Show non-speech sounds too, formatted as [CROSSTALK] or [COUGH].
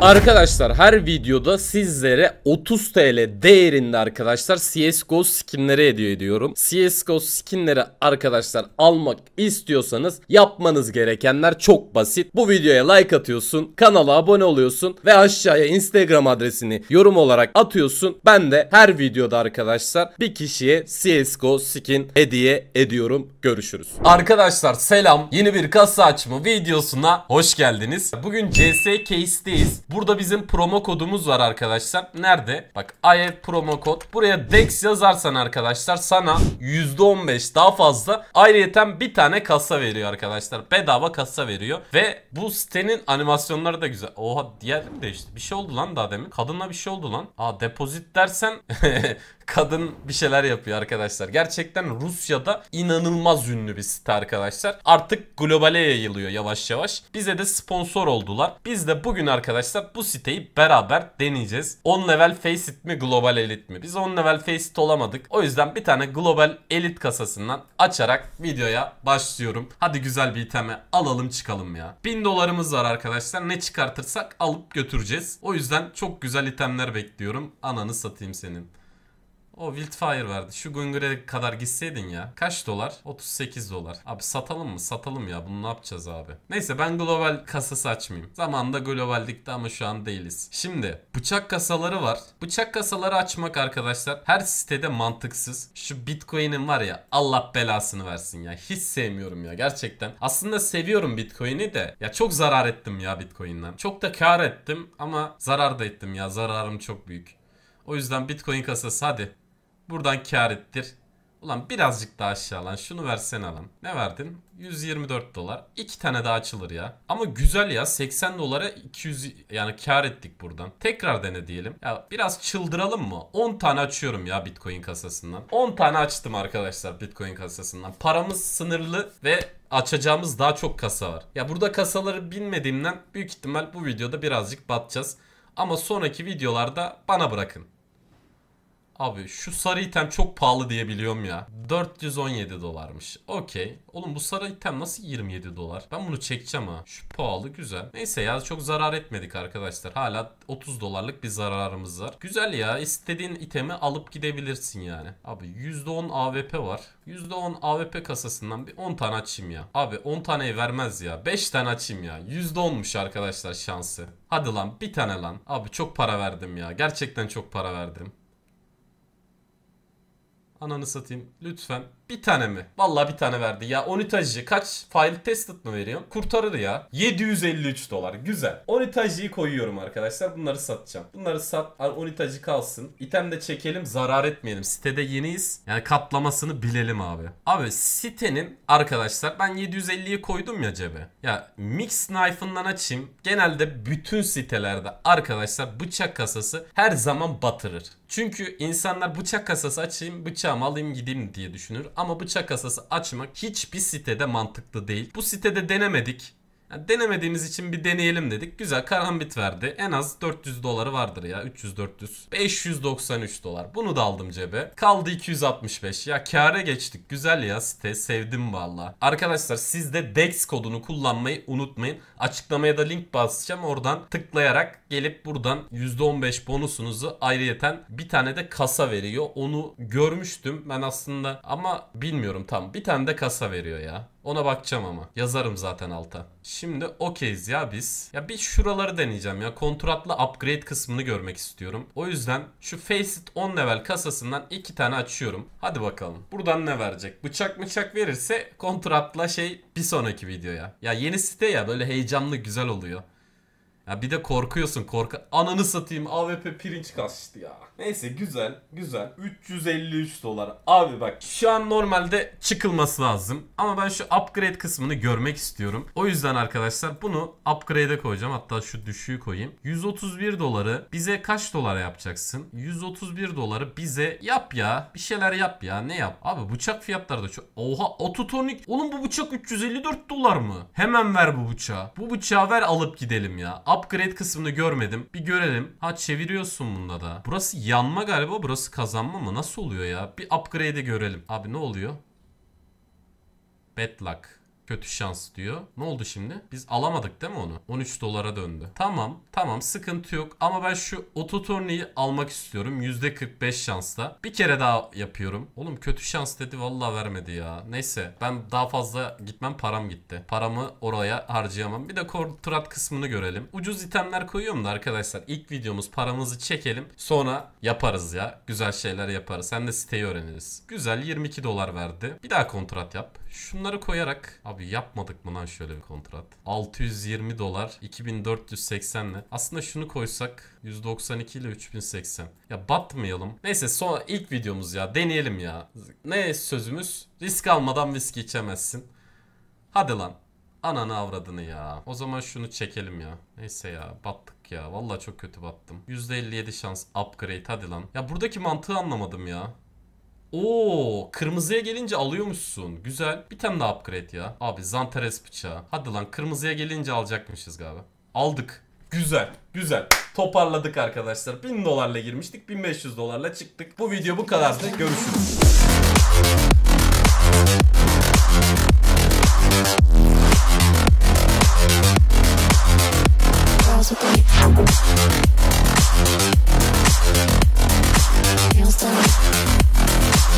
Arkadaşlar her videoda sizlere 30 TL değerinde arkadaşlar CSGO skinleri hediye ediyorum. CSGO skinleri arkadaşlar almak istiyorsanız yapmanız gerekenler çok basit. Bu videoya like atıyorsun, kanala abone oluyorsun ve aşağıya Instagram adresini yorum olarak atıyorsun. Ben de her videoda arkadaşlar bir kişiye CSGO skin hediye ediyorum. Görüşürüz. Arkadaşlar selam. Yeni bir kasa açma videosuna hoş geldiniz. Bugün CS Case'deyiz. Burada bizim promo kodumuz var arkadaşlar. Nerede? Bak IF promo kod. Buraya DEX yazarsan arkadaşlar sana %15 daha fazla ayrıyeten bir tane kasa veriyor arkadaşlar. Bedava kasa veriyor. Ve bu sitenin animasyonları da güzel. Oha diğer mi değişti? Bir şey oldu lan daha demin. Kadınla bir şey oldu lan. Aa deposit dersen [LAUGHS] kadın bir şeyler yapıyor arkadaşlar. Gerçekten Rusya'da inanılmaz ünlü bir site arkadaşlar. Artık globale yayılıyor yavaş yavaş. Bize de sponsor oldular. Biz de bugün arkadaşlar bu siteyi beraber deneyeceğiz. 10 level face it mi global elit mi? Biz 10 level Faceit olamadık. O yüzden bir tane global elit kasasından açarak videoya başlıyorum. Hadi güzel bir iteme alalım çıkalım ya. 1000 dolarımız var arkadaşlar. Ne çıkartırsak alıp götüreceğiz. O yüzden çok güzel itemler bekliyorum. Ananı satayım senin. O Wildfire verdi. Şu Gungur'e kadar gitseydin ya. Kaç dolar? 38 dolar. Abi satalım mı? Satalım ya. Bunu ne yapacağız abi? Neyse ben global kasası açmayayım. Zamanında globallikti ama şu an değiliz. Şimdi bıçak kasaları var. Bıçak kasaları açmak arkadaşlar her sitede mantıksız. Şu Bitcoin'in var ya Allah belasını versin ya. Hiç sevmiyorum ya gerçekten. Aslında seviyorum Bitcoin'i de. Ya çok zarar ettim ya Bitcoin'den. Çok da kar ettim ama zarar da ettim ya. Zararım çok büyük. O yüzden Bitcoin kasası hadi Buradan kar ettir. Ulan birazcık daha aşağı lan. Şunu versene lan. Ne verdin? 124 dolar. İki tane daha açılır ya. Ama güzel ya. 80 dolara 200 yani kar ettik buradan. Tekrar dene diyelim. Ya biraz çıldıralım mı? 10 tane açıyorum ya Bitcoin kasasından. 10 tane açtım arkadaşlar Bitcoin kasasından. Paramız sınırlı ve açacağımız daha çok kasa var. Ya burada kasaları bilmediğimden büyük ihtimal bu videoda birazcık batacağız. Ama sonraki videolarda bana bırakın. Abi şu sarı item çok pahalı diye biliyorum ya. 417 dolarmış. Okey. Oğlum bu sarı item nasıl 27 dolar? Ben bunu çekeceğim ha. Şu pahalı güzel. Neyse ya çok zarar etmedik arkadaşlar. Hala 30 dolarlık bir zararımız var. Güzel ya. İstediğin itemi alıp gidebilirsin yani. Abi %10 AVP var. %10 AVP kasasından bir 10 tane açayım ya. Abi 10 taneyi vermez ya. 5 tane açayım ya. %10'muş arkadaşlar şansı. Hadi lan bir tane lan. Abi çok para verdim ya. Gerçekten çok para verdim. Ananı satayım. Lütfen. Bir tane mi? Vallahi bir tane verdi. Ya Onitaji kaç? File tested mı veriyorum? Kurtarır ya. 753 dolar. Güzel. Onitaji'yi koyuyorum arkadaşlar. Bunları satacağım. Bunları sat. Onitaji kalsın. İtem de çekelim. Zarar etmeyelim. Sitede yeniyiz. Yani kaplamasını bilelim abi. Abi sitenin arkadaşlar ben 750'yi koydum ya cebe. Ya Mix Knife'ından açayım. Genelde bütün sitelerde arkadaşlar bıçak kasası her zaman batırır. Çünkü insanlar bıçak kasası açayım, bıçağımı alayım gideyim diye düşünür. Ama bıçak kasası açmak hiçbir sitede mantıklı değil. Bu sitede denemedik. Yani denemediğimiz için bir deneyelim dedik. Güzel karambit verdi. En az 400 doları vardır ya. 300-400. 593 dolar. Bunu da aldım cebe. Kaldı 265. Ya kâre geçtik. Güzel ya site. Sevdim valla. Arkadaşlar siz de DEX kodunu kullanmayı unutmayın. Açıklamaya da link basacağım. Oradan tıklayarak gelip buradan %15 bonusunuzu ayrıyeten bir tane de kasa veriyor. Onu görmüştüm ben aslında ama bilmiyorum tam. Bir tane de kasa veriyor ya. Ona bakacağım ama. Yazarım zaten alta. Şimdi okeyiz ya biz. Ya bir şuraları deneyeceğim ya. Kontratlı upgrade kısmını görmek istiyorum. O yüzden şu Faceit 10 level kasasından 2 tane açıyorum. Hadi bakalım. Buradan ne verecek? Bıçak bıçak verirse kontratla şey bir sonraki videoya. Ya yeni site ya böyle heyecanlı güzel oluyor. Ya bir de korkuyorsun korku. Ananı satayım AWP pirinç kaçtı ya. Neyse güzel güzel. 353 dolar. Abi bak şu an normalde çıkılması lazım. Ama ben şu upgrade kısmını görmek istiyorum. O yüzden arkadaşlar bunu upgrade'e koyacağım. Hatta şu düşüğü koyayım. 131 doları bize kaç dolara yapacaksın? 131 doları bize yap ya. Bir şeyler yap ya. Ne yap? Abi bıçak fiyatları da çok. Oha ototonik. Oğlum bu bıçak 354 dolar mı? Hemen ver bu bıçağı. Bu bıçağı ver alıp gidelim ya upgrade kısmını görmedim. Bir görelim. Ha çeviriyorsun bunda da. Burası yanma galiba. Burası kazanma mı? Nasıl oluyor ya? Bir upgrade'i görelim. Abi ne oluyor? Bad luck. Kötü şans diyor. Ne oldu şimdi? Biz alamadık değil mi onu? 13 dolara döndü. Tamam. Tamam sıkıntı yok. Ama ben şu oto turneyi almak istiyorum. %45 şansla. Bir kere daha yapıyorum. Oğlum kötü şans dedi. Valla vermedi ya. Neyse. Ben daha fazla gitmem param gitti. Paramı oraya harcayamam. Bir de kontrat kısmını görelim. Ucuz itemler koyuyorum da arkadaşlar. İlk videomuz paramızı çekelim. Sonra yaparız ya. Güzel şeyler yaparız. Hem de siteyi öğreniriz. Güzel 22 dolar verdi. Bir daha kontrat yap. Şunları koyarak Abi yapmadık mı lan şöyle bir kontrat? 620 dolar 2480 ile. Aslında şunu koysak 192 ile 3080. Ya batmayalım. Neyse son ilk videomuz ya. Deneyelim ya. Ne sözümüz? Risk almadan viski içemezsin. Hadi lan. Ananı avradını ya. O zaman şunu çekelim ya. Neyse ya battık ya. Valla çok kötü battım. %57 şans upgrade hadi lan. Ya buradaki mantığı anlamadım ya. Oo, kırmızıya gelince alıyormuşsun. Güzel. Bir tane daha upgrade ya. Abi Zanteres bıçağı. Hadi lan kırmızıya gelince alacakmışız galiba. Aldık. Güzel. Güzel. Toparladık arkadaşlar. 1000 dolarla girmiştik. 1500 dolarla çıktık. Bu video bu kadardı. Görüşürüz.